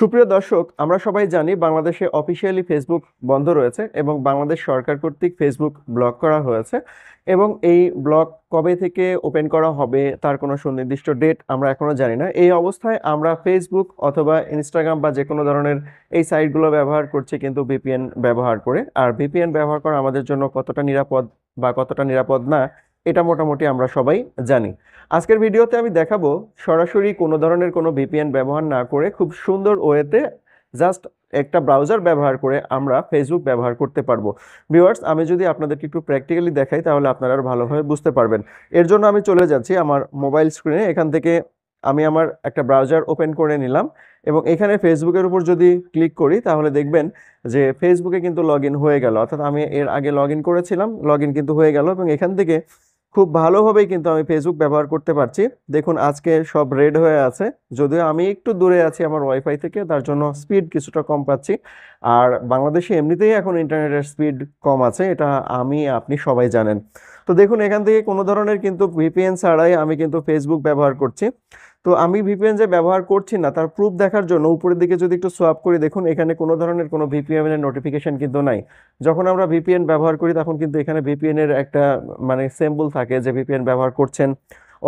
সুপ্রিয় দর্শক আমরা সবাই জানি বাংলাদেশে অফিসিয়ালি ফেসবুক বন্ধ রয়েছে এবং বাংলাদেশ সরকার কর্তৃক ফেসবুক ব্লক করা হয়েছে এবং এই ব্লক কবে থেকে ওপেন করা হবে তার কোনো সুনির্দিষ্ট ডেট আমরা এখনও জানি না এই অবস্থায় আমরা ফেসবুক অথবা ইনস্টাগ্রাম বা যে কোনো ধরনের এই সাইটগুলো ব্যবহার করছি কিন্তু বিপিএন ব্যবহার করে আর বিপিএন ব্যবহার করা আমাদের জন্য কতটা নিরাপদ বা কতটা নিরাপদ না এটা মোটামুটি আমরা সবাই জানি আজকের ভিডিওতে আমি দেখাবো সরাসরি কোনো ধরনের কোনো ভিপিএন ব্যবহার না করে খুব সুন্দর ওয়েতে জাস্ট একটা ব্রাউজার ব্যবহার করে আমরা ফেসবুক ব্যবহার করতে পারবো ভিউয়ার্স আমি যদি আপনাদেরকে একটু প্র্যাকটিক্যালি দেখাই তাহলে আপনারা ভালোভাবে বুঝতে পারবেন এর জন্য আমি চলে যাচ্ছি আমার মোবাইল স্ক্রিনে এখান থেকে আমি আমার একটা ব্রাউজার ওপেন করে নিলাম এবং এখানে ফেসবুকের উপর যদি ক্লিক করি তাহলে দেখবেন যে ফেসবুকে কিন্তু লগ হয়ে গেল অর্থাৎ আমি এর আগে লগ করেছিলাম লগ কিন্তু হয়ে গেল এবং এখান থেকে খুব ভালোভাবে কিন্তু আমি ফেসবুক ব্যবহার করতে পারছি দেখুন আজকে সব রেড হয়ে আছে যদিও আমি একটু দূরে আছি আমার ওয়াইফাই থেকে তার জন্য স্পিড কিছুটা কম পাচ্ছি আর বাংলাদেশে এমনিতেই এখন ইন্টারনেটের স্পিড কম আছে এটা আমি আপনি সবাই জানেন তো দেখুন এখান থেকে কোনো ধরনের কিন্তু ভিপিএন ছাড়াই আমি কিন্তু ফেসবুক ব্যবহার করছি তো আমি ভিপিএন যে ব্যবহার করছি না তার প্রুফ দেখার জন্য উপরের দিকে যদি একটু সোয়াপ করি দেখুন এখানে কোনো ধরনের কোনো ভিপিএন এর নোটিফিকেশন কিন্তু নাই যখন আমরা ভিপিএন ব্যবহার করি তখন কিন্তু এখানে ভিপিএন এর একটা মানে সিম্বল থাকে যে ভিপিএন ব্যবহার করছেন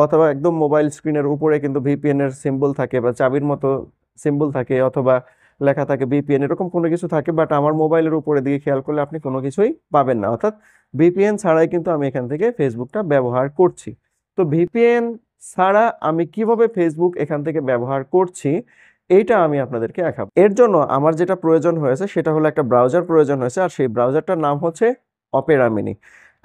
অথবা একদম মোবাইল স্ক্রিনের উপরে কিন্তু ভিপিএন এর সিম্বল থাকে বা চাবির মতো সিম্বল থাকে অথবা লেখা থাকে বিপিএন এরকম কোনো কিছু থাকে বাট আমার মোবাইলের উপরে দিকে খেয়াল করলে আপনি কোনো কিছুই পাবেন না অর্থাৎ ভিপিএন ছাড়াই কিন্তু আমি এখান থেকে ফেসবুকটা ব্যবহার করছি তো ভিপিএন ছাড়া আমি কিভাবে ফেসবুক এখান থেকে ব্যবহার করছি এইটা আমি আপনাদেরকে দেখাবো এর জন্য আমার যেটা প্রয়োজন হয়েছে সেটা হলো একটা ব্রাউজার প্রয়োজন হয়েছে আর সেই ব্রাউজারটার নাম হচ্ছে অপেরা মিনি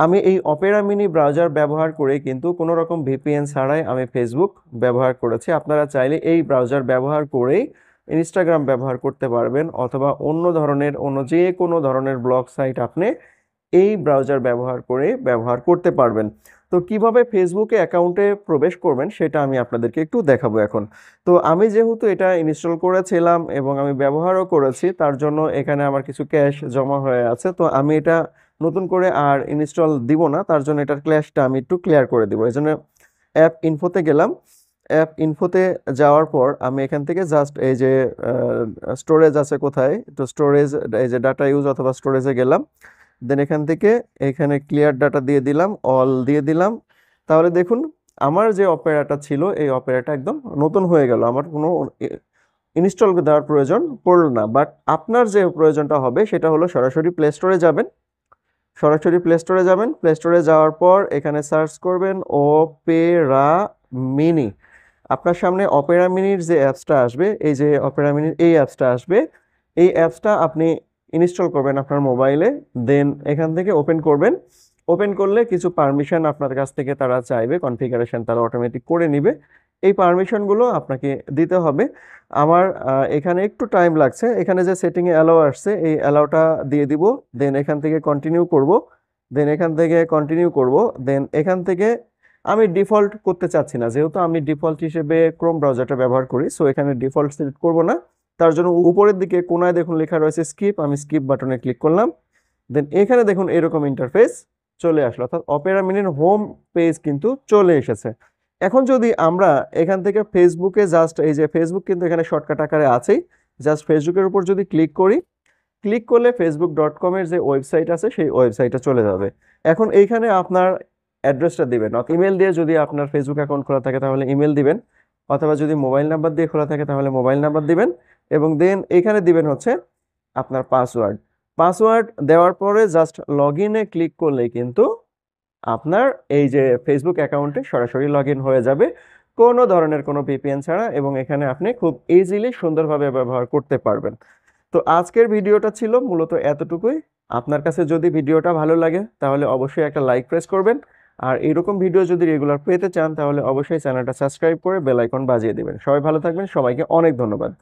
আমি এই অপেরা মিনি ব্রাউজার ব্যবহার করে কিন্তু কোনো রকম ভিপিএন ছাড়াই আমি ফেসবুক ব্যবহার করেছি আপনারা চাইলে এই ব্রাউজার ব্যবহার করেই ইনস্টাগ্রাম ব্যবহার করতে পারবেন অথবা অন্য ধরনের অন্য যে কোনো ধরনের ব্লগ সাইট আপনি এই ব্রাউজার ব্যবহার করে ব্যবহার করতে পারবেন তো কিভাবে ফেসবুকে অ্যাকাউন্টে প্রবেশ করবেন সেটা আমি আপনাদেরকে একটু দেখাবো এখন তো আমি যেহেতু এটা ইনস্টল করেছিলাম এবং আমি ব্যবহারও করেছি তার জন্য এখানে আমার কিছু ক্যাশ জমা হয়ে আছে তো আমি এটা নতুন করে আর ইনস্টল দিব না তার জন্য এটার ক্ল্যাশটা আমি একটু ক্লিয়ার করে দেবো এই জন্য অ্যাপ ইনফোতে গেলাম অ্যাপ ইনফোতে যাওয়ার পর আমি এখান থেকে জাস্ট এই যে স্টোরেজ আছে কোথায় তো স্টোরেজ এই যে ডাটা ইউজ অথবা স্টোরেজে গেলাম দেন এখান থেকে এখানে ক্লিয়ার ডাটা দিয়ে দিলাম অল দিয়ে দিলাম তাহলে দেখুন আমার যে অপেরাটা ছিল এই অপেরাটা একদম নতুন হয়ে গেল আমার কোনো ইনস্টল দেওয়ার প্রয়োজন পড়ল না বাট আপনার যে প্রয়োজনটা হবে সেটা হলো সরাসরি প্লে স্টোরে যাবেন সরাসরি প্লে স্টোরে যাবেন প্লে স্টোরে যাওয়ার পর এখানে সার্চ করবেন ওপেরা মিনি আপনার সামনে অপেরা মিনির যে অ্যাপসটা আসবে এই যে অপেরা মিনির এই অ্যাপসটা আসবে এই অ্যাপসটা আপনি ইনস্টল করবেন আপনার মোবাইলে দেন এখান থেকে ওপেন করবেন ওপেন করলে কিছু পারমিশন আপনার কাছ থেকে তারা চাইবে কনফিগারেশন তারা অটোমেটিক করে নিবে এই পারমিশনগুলো আপনাকে দিতে হবে আমার এখানে একটু টাইম লাগছে এখানে যে সেটিংয়ে অ্যালাও আসছে এই অ্যালাউটা দিয়ে দিব দেন এখান থেকে কন্টিনিউ করব দেন এখান থেকে কন্টিনিউ করব দেন এখান থেকে আমি ডিফল্ট করতে চাচ্ছি না যেহেতু আমি ডিফল্ট হিসেবে ক্রোম ব্রাউজারটা ব্যবহার করি সো এখানে ডিফল্ট সিলেক্ট করব না তার জন্য উপরের দিকে কোনায় দেখুন লেখা রয়েছে স্কিপ আমি স্কিপ বাটনে ক্লিক করলাম দেন এখানে দেখুন এরকম ইন্টারফেস চলে আসলো অর্থাৎ অপেরা মিনির হোম পেজ কিন্তু চলে এসেছে এখন যদি আমরা এখান থেকে ফেসবুকে জাস্ট এই যে ফেসবুক কিন্তু এখানে শর্টকাট আকারে আছেই জাস্ট ফেসবুকের উপর যদি ক্লিক করি ক্লিক করলে ফেসবুক ডট কমের যে ওয়েবসাইট আছে সেই ওয়েবসাইটটা চলে যাবে এখন এইখানে আপনার অ্যাড্রেসটা দিবেন ইমেল দিয়ে যদি আপনার ফেসবুক অ্যাকাউন্ট খোলা থাকে তাহলে ইমেল দিবেন অথবা যদি মোবাইল নাম্বার দিয়ে খোলা থাকে তাহলে মোবাইল নাম্বার দিবেন এবং দেন এখানে দিবেন হচ্ছে আপনার পাসওয়ার্ড পাসওয়ার্ড দেওয়ার পরে জাস্ট লগ ইনে ক্লিক করলেই কিন্তু আপনার এই যে ফেসবুক অ্যাকাউন্টে সরাসরি লগ হয়ে যাবে কোনো ধরনের কোনো পিপিএন ছাড়া এবং এখানে আপনি খুব ইজিলি সুন্দরভাবে ব্যবহার করতে পারবেন তো আজকের ভিডিওটা ছিল মূলত এতটুকুই আপনার কাছে যদি ভিডিওটা ভালো লাগে তাহলে অবশ্যই একটা লাইক প্রেস করবেন আর এরকম ভিডিও যদি রেগুলার পেতে চান তাহলে অবশ্যই চ্যানেলটা সাবস্ক্রাইব করে বেলাইকন বাজিয়ে দেবেন সবাই ভালো থাকবেন সবাইকে অনেক ধন্যবাদ